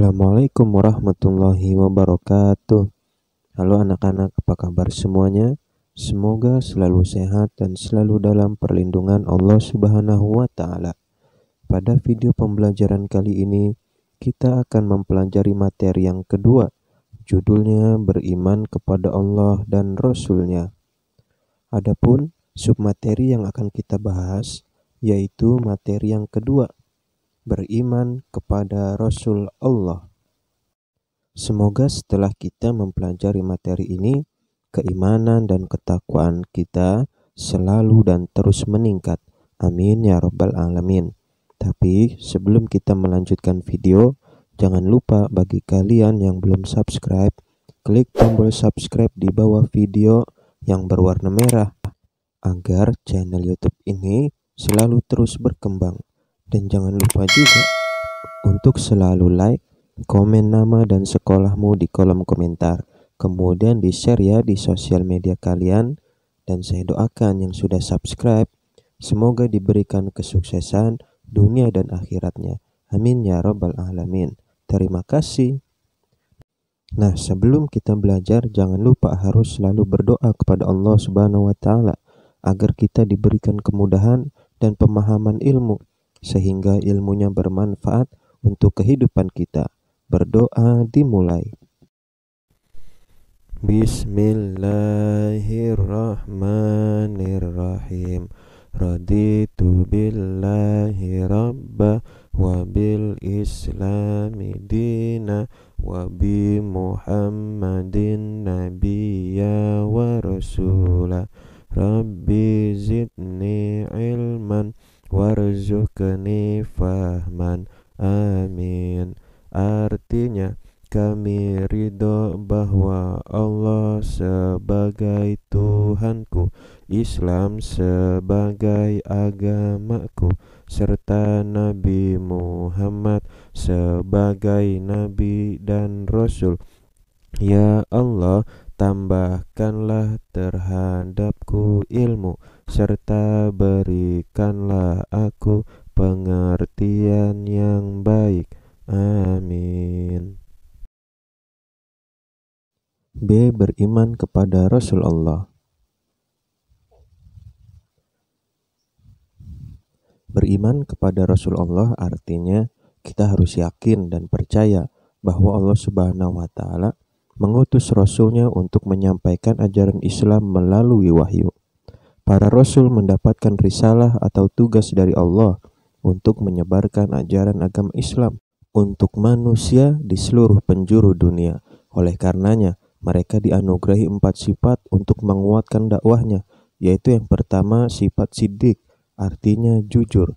Assalamualaikum warahmatullahi wabarakatuh. Halo anak-anak, apa kabar semuanya? Semoga selalu sehat dan selalu dalam perlindungan Allah Subhanahu wa taala. Pada video pembelajaran kali ini, kita akan mempelajari materi yang kedua. Judulnya beriman kepada Allah dan Rasulnya. Adapun submateri yang akan kita bahas yaitu materi yang kedua beriman kepada Rasul Allah. Semoga setelah kita mempelajari materi ini, keimanan dan ketakwaan kita selalu dan terus meningkat. Amin ya Rabbal 'Alamin. Tapi sebelum kita melanjutkan video, jangan lupa bagi kalian yang belum subscribe, klik tombol subscribe di bawah video yang berwarna merah agar channel YouTube ini selalu terus berkembang. Dan jangan lupa juga untuk selalu like, komen nama dan sekolahmu di kolom komentar. Kemudian di-share ya di sosial media kalian. Dan saya doakan yang sudah subscribe, semoga diberikan kesuksesan dunia dan akhiratnya. Amin ya robbal alamin. Terima kasih. Nah, sebelum kita belajar, jangan lupa harus selalu berdoa kepada Allah Subhanahu wa taala agar kita diberikan kemudahan dan pemahaman ilmu sehingga ilmunya bermanfaat untuk kehidupan kita. Berdoa dimulai. Bismillahirrahmanirrahim. Raditu billahi rabba wa bil islami dina wa bi muhammadin nabiyya wa rasula rabbi zid Warzuqni fahman amin Artinya kami ridho bahwa Allah sebagai Tuhanku Islam sebagai agamaku serta Nabi Muhammad sebagai Nabi dan Rasul Ya Allah tambahkanlah terhadapku ilmu serta berikanlah aku pengertian yang baik. Amin. B. Beriman kepada Rasulullah Beriman kepada Rasulullah artinya kita harus yakin dan percaya bahwa Allah Subhanahu wa Ta'ala mengutus Rasulnya untuk menyampaikan ajaran Islam melalui wahyu. Para rasul mendapatkan risalah atau tugas dari Allah untuk menyebarkan ajaran agama Islam untuk manusia di seluruh penjuru dunia. Oleh karenanya, mereka dianugerahi empat sifat untuk menguatkan dakwahnya, yaitu yang pertama sifat sidik, artinya jujur,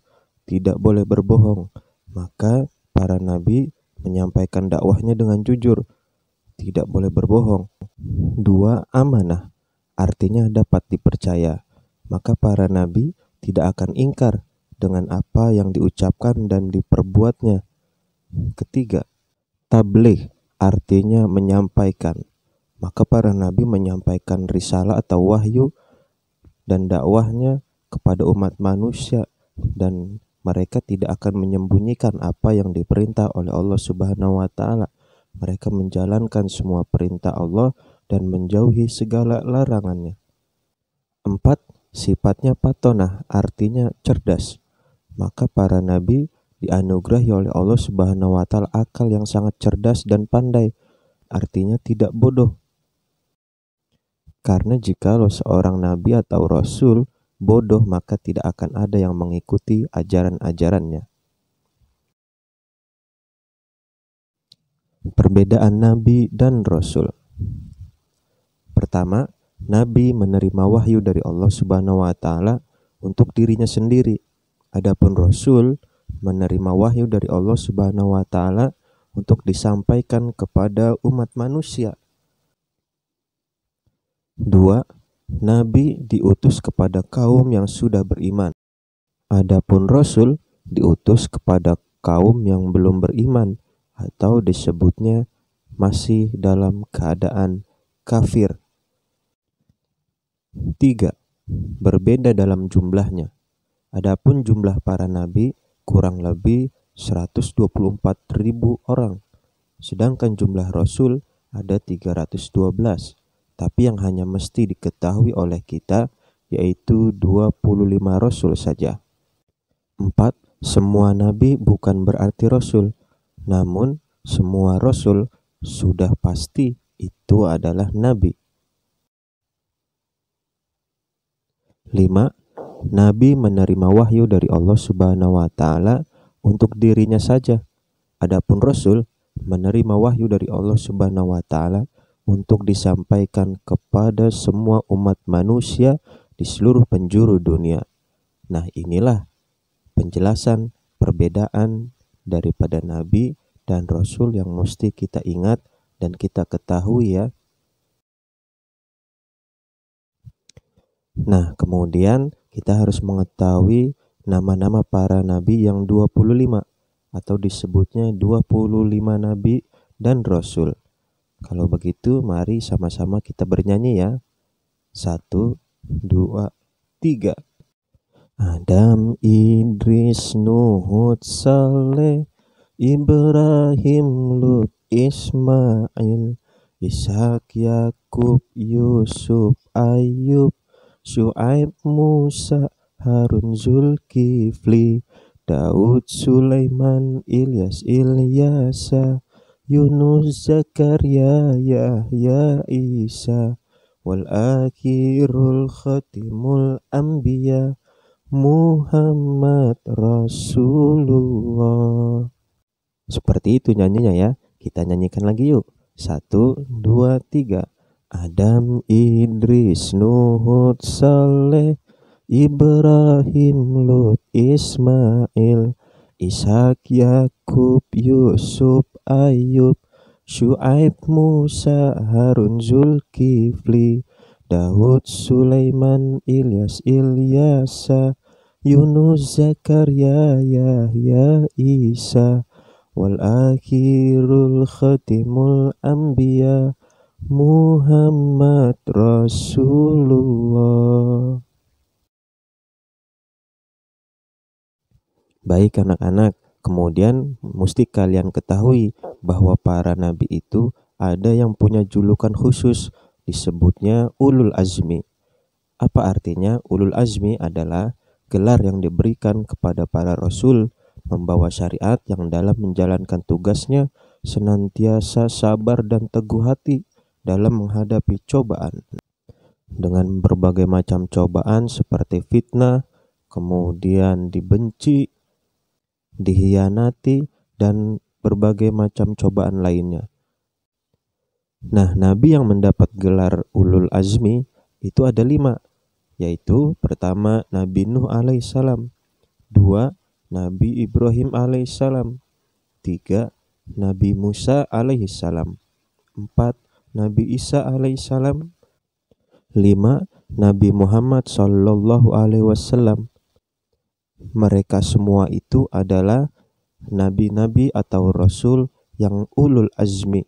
tidak boleh berbohong. Maka para nabi menyampaikan dakwahnya dengan jujur, tidak boleh berbohong. Dua, amanah, artinya dapat dipercaya maka para nabi tidak akan ingkar dengan apa yang diucapkan dan diperbuatnya. Ketiga, tabligh artinya menyampaikan. Maka para nabi menyampaikan risalah atau wahyu dan dakwahnya kepada umat manusia dan mereka tidak akan menyembunyikan apa yang diperintah oleh Allah Subhanahu wa taala. Mereka menjalankan semua perintah Allah dan menjauhi segala larangannya. Empat, sifatnya patona, artinya cerdas. Maka para nabi dianugerahi oleh Allah Subhanahu wa taala akal yang sangat cerdas dan pandai, artinya tidak bodoh. Karena jika lo seorang nabi atau rasul bodoh maka tidak akan ada yang mengikuti ajaran-ajarannya. Perbedaan nabi dan rasul. Pertama, Nabi menerima wahyu dari Allah Subhanahu wa taala untuk dirinya sendiri. Adapun rasul menerima wahyu dari Allah Subhanahu wa taala untuk disampaikan kepada umat manusia. Dua, Nabi diutus kepada kaum yang sudah beriman. Adapun rasul diutus kepada kaum yang belum beriman atau disebutnya masih dalam keadaan kafir. 3. Berbeda dalam jumlahnya. Adapun jumlah para nabi kurang lebih 124.000 orang, sedangkan jumlah rasul ada 312, tapi yang hanya mesti diketahui oleh kita yaitu 25 rasul saja. 4. Semua nabi bukan berarti rasul, namun semua rasul sudah pasti itu adalah nabi. 5. Nabi menerima wahyu dari Allah Subhanahu wa taala untuk dirinya saja. Adapun rasul menerima wahyu dari Allah Subhanahu wa taala untuk disampaikan kepada semua umat manusia di seluruh penjuru dunia. Nah, inilah penjelasan perbedaan daripada nabi dan rasul yang mesti kita ingat dan kita ketahui ya. Nah, kemudian kita harus mengetahui nama-nama para nabi yang 25 atau disebutnya 25 nabi dan rasul. Kalau begitu, mari sama-sama kita bernyanyi ya. Satu, dua, tiga. Adam, Idris, Nuh, Saleh, Ibrahim, Lut, Ismail, Ishak, Yakub, Yusuf, Ayub, Syuaib Musa Harun Zulkifli Daud Sulaiman Ilyas Ilyasa Yunus Zakaria Yahya Isa Wal akhirul khatimul anbiya Muhammad Rasulullah Seperti itu nyanyinya ya Kita nyanyikan lagi yuk Satu, dua, tiga Adam, Idris, Nuhud, Saleh, Ibrahim, Lut, Ismail, Ishak, Yakub, Yusuf, Ayub, Shu'aib, Musa, Harun, Zulkifli, Daud, Sulaiman, Ilyas, Ilyasa, Yunus, Zakaria, Yahya, Isa, wal akhirul khatimul ambia. Muhammad Rasulullah. Baik anak-anak, kemudian mesti kalian ketahui bahwa para nabi itu ada yang punya julukan khusus disebutnya ulul azmi. Apa artinya? Ulul azmi adalah gelar yang diberikan kepada para rasul membawa syariat yang dalam menjalankan tugasnya senantiasa sabar dan teguh hati dalam menghadapi cobaan. Dengan berbagai macam cobaan seperti fitnah, kemudian dibenci, dihianati, dan berbagai macam cobaan lainnya. Nah, nabi yang mendapat gelar ulul azmi itu ada lima, yaitu pertama Nabi Nuh alaihissalam, dua Nabi Ibrahim alaihissalam, tiga Nabi Musa alaihissalam, empat Nabi Isa alaihissalam. lima Nabi Muhammad sallallahu alaihi wasallam. Mereka semua itu adalah nabi-nabi atau rasul yang ulul azmi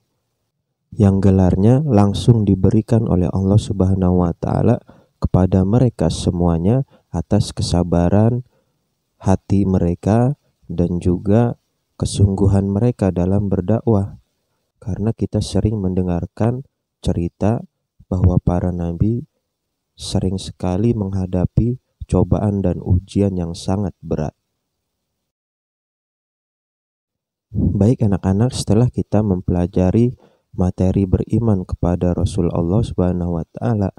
yang gelarnya langsung diberikan oleh Allah Subhanahu wa taala kepada mereka semuanya atas kesabaran hati mereka dan juga kesungguhan mereka dalam berdakwah karena kita sering mendengarkan cerita bahwa para nabi sering sekali menghadapi cobaan dan ujian yang sangat berat. Baik anak-anak, setelah kita mempelajari materi beriman kepada Rasulullah Allah Subhanahu wa taala,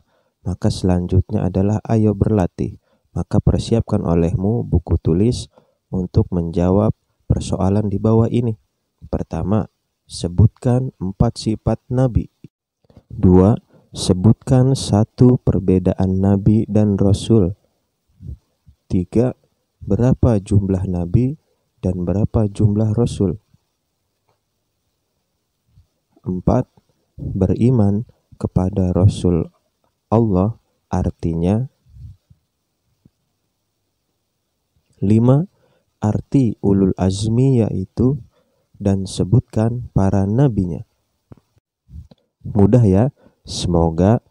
maka selanjutnya adalah ayo berlatih. Maka persiapkan olehmu buku tulis untuk menjawab persoalan di bawah ini. Pertama, Sebutkan empat sifat Nabi. Dua, Sebutkan satu perbedaan Nabi dan Rasul. Tiga, Berapa jumlah Nabi dan berapa jumlah Rasul? Empat, Beriman kepada Rasul Allah artinya Lima, Arti ulul azmi yaitu dan sebutkan para nabinya. Mudah ya, semoga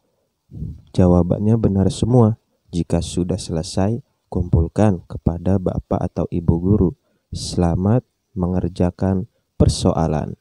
jawabannya benar semua. Jika sudah selesai, kumpulkan kepada bapak atau ibu guru. Selamat mengerjakan persoalan.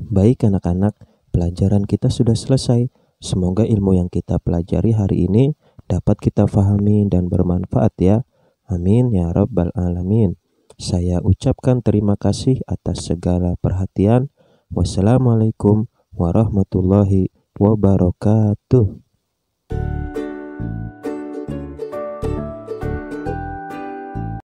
Baik anak-anak, pelajaran kita sudah selesai. Semoga ilmu yang kita pelajari hari ini dapat kita fahami dan bermanfaat ya. Amin ya Rabbal Alamin. Saya ucapkan terima kasih atas segala perhatian. Wassalamualaikum warahmatullahi wabarakatuh.